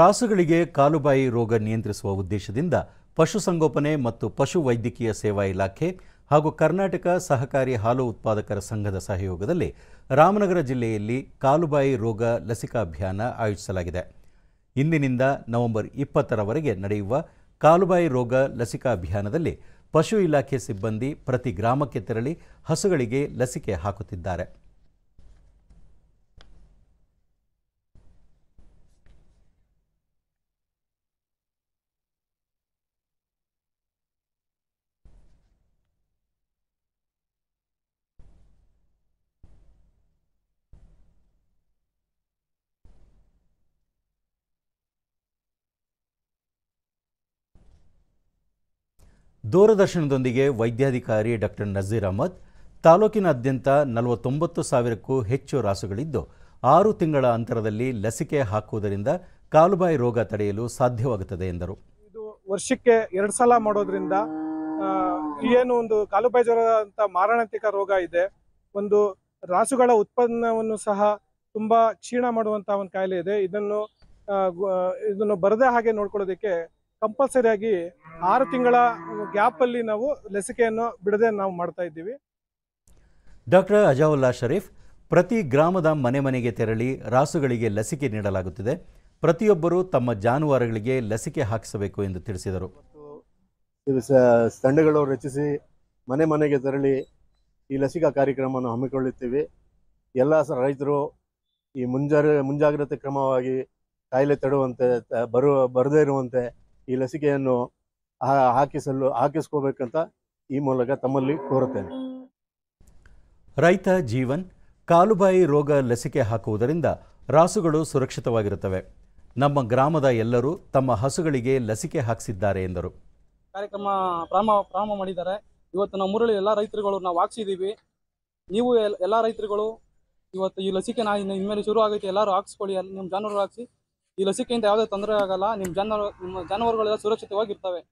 ರಾಸುಗಳಿಗೆ ಕಾಲುಬಾಯಿ ರೋಗ ನಿಯಂತ್ರಿಸುವ ಉದ್ದೇಶದಿಂದ ಪಶುಸಂಗೋಪನೆ ಮತ್ತು ಪಶು ವೈದ್ಯಕೀಯ ಸೇವಾ ಇಲಾಖೆ ಹಾಗೂ ಕರ್ನಾಟಕ ಸಹಕಾರಿ ಹಾಲು ಉತ್ಪಾದಕರ ಸಂಘದ ಸಹಯೋಗದಲ್ಲಿ ರಾಮನಗರ ಜಿಲ್ಲೆಯಲ್ಲಿ ಕಾಲುಬಾಯಿ ರೋಗ ಲಸಿಕಾಭಿಯಾನ ಆಯೋಜಿಸಲಾಗಿದೆ ಇಂದಿನಿಂದ ನವೆಂಬರ್ ಇಪ್ಪತ್ತರವರೆಗೆ ನಡೆಯುವ ಕಾಲುಬಾಯಿ ರೋಗ ಲಸಿಕಾ ಅಭಿಯಾನದಲ್ಲಿ ಪಶು ಇಲಾಖೆ ಸಿಬ್ಬಂದಿ ಪ್ರತಿ ಗ್ರಾಮಕ್ಕೆ ತೆರಳಿ ಹಸುಗಳಿಗೆ ಲಸಿಕೆ ಹಾಕುತ್ತಿದ್ದಾರೆ ದೂರದರ್ಶನದೊಂದಿಗೆ ವೈದ್ಯಾಧಿಕಾರಿ ಡಾಕ್ಟರ್ ನಜೀರ್ ಅಹಮದ್ ತಾಲೂಕಿನಾದ್ಯಂತ ನಲವತ್ತೊಂಬತ್ತು ಸಾವಿರಕ್ಕೂ ಹೆಚ್ಚು ರಾಸುಗಳಿದ್ದು ಆರು ತಿಂಗಳ ಅಂತರದಲ್ಲಿ ಲಸಿಕೆ ಹಾಕುವುದರಿಂದ ಕಾಲುಬಾಯಿ ರೋಗ ತಡೆಯಲು ಸಾಧ್ಯವಾಗುತ್ತದೆ ಎಂದರು ಇದು ವರ್ಷಕ್ಕೆ ಎರಡು ಸಲ ಮಾಡೋದ್ರಿಂದ ಏನು ಒಂದು ಕಾಲುಬಾಯಿ ಜ್ವರ ಅಂತ ಮಾರಣಾಂತಿಕ ರೋಗ ಇದೆ ಒಂದು ರಾಸುಗಳ ಉತ್ಪನ್ನವನ್ನು ಸಹ ತುಂಬಾ ಕ್ಷೀಣ ಮಾಡುವಂತಹ ಒಂದು ಕಾಯಿಲೆ ಇದೆ ಇದನ್ನು ಇದನ್ನು ಬರದೇ ಹಾಗೆ ನೋಡ್ಕೊಳ್ಳೋದಕ್ಕೆ ಕಂಪಲ್ಸರಿಯಾಗಿ ಆರು ತಿಂಗಳ ಅಲ್ಲಿ ನಾವು ಲಸಿಕೆಯನ್ನು ಬಿಡದೆ ನಾವು ಮಾಡ್ತಾ ಇದ್ದೀವಿ ಡಾಕ್ಟರ್ ಅಜಾವುಲ್ಲಾ ಶರೀಫ್ ಪ್ರತಿ ಗ್ರಾಮದ ಮನೆ ಮನೆಗೆ ತೆರಳಿ ರಾಸುಗಳಿಗೆ ಲಸಿಕೆ ನೀಡಲಾಗುತ್ತಿದೆ ಪ್ರತಿಯೊಬ್ಬರು ತಮ್ಮ ಜಾನುವಾರುಗಳಿಗೆ ಲಸಿಕೆ ಹಾಕಿಸಬೇಕು ಎಂದು ತಿಳಿಸಿದರು ತಂಡಗಳು ರಚಿಸಿ ಮನೆ ಮನೆಗೆ ತೆರಳಿ ಈ ಲಸಿಕಾ ಕಾರ್ಯಕ್ರಮವನ್ನು ಹಮ್ಮಿಕೊಳ್ಳುತ್ತೀವಿ ಎಲ್ಲ ರೈತರು ಈ ಮುಂಜಾರ ಮುಂಜಾಗ್ರತೆ ಕ್ರಮವಾಗಿ ಕಾಯಿಲೆ ತಡುವಂತೆ ಬರುವ ಬರದೇ ಇರುವಂತೆ ಈ ಲಸಿಕೆಯನ್ನು ಹಾಕಿಸಲು ಹಾಕಿಸ್ಕೋಬೇಕಂತ ಈ ಮೂಲಕ ತಮ್ಮಲ್ಲಿ ಕೋರುತ್ತೇನೆ ರೈತ ಜೀವನ್ ಕಾಲುಬಾಯಿ ರೋಗ ಲಸಿಕೆ ಹಾಕುವುದರಿಂದ ರಾಸುಗಳು ಸುರಕ್ಷಿತವಾಗಿರುತ್ತವೆ ನಮ್ಮ ಗ್ರಾಮದ ಎಲ್ಲರೂ ತಮ್ಮ ಹಸುಗಳಿಗೆ ಲಸಿಕೆ ಹಾಕಿಸಿದ್ದಾರೆ ಎಂದರು ಕಾರ್ಯಕ್ರಮ ಪ್ರಾರಂಭ ಪ್ರಾರಂಭ ಮಾಡಿದ್ದಾರೆ ಇವತ್ತು ನಮ್ಮೂರಲ್ಲಿ ಎಲ್ಲ ರೈತರುಗಳು ನಾವು ಹಾಕ್ಸಿದ್ದೀವಿ ನೀವು ಎಲ್ಲ ರೈತರುಗಳು ಇವತ್ತು ಈ ಲಸಿಕೆ ನಾ ಇನ್ಮೇಲೆ ಶುರು ಆಗೈತೆ ಎಲ್ಲರೂ ಹಾಕ್ಸ್ಕೊಳ್ಳಿ ನಿಮ್ಮ ಜಾನುವಾರು ಹಾಕ್ಸಿ ಈ ಲಸಿಕೆಯಿಂದ ಯಾವುದೇ ತೊಂದರೆ ಆಗಲ್ಲ ನಿಮ್ಮ ಜಾನುವಾರು ನಿಮ್ಮ ಜಾನುವಾರುಗಳೆಲ್ಲ ಸುರಕ್ಷಿತವಾಗಿರ್ತವೆ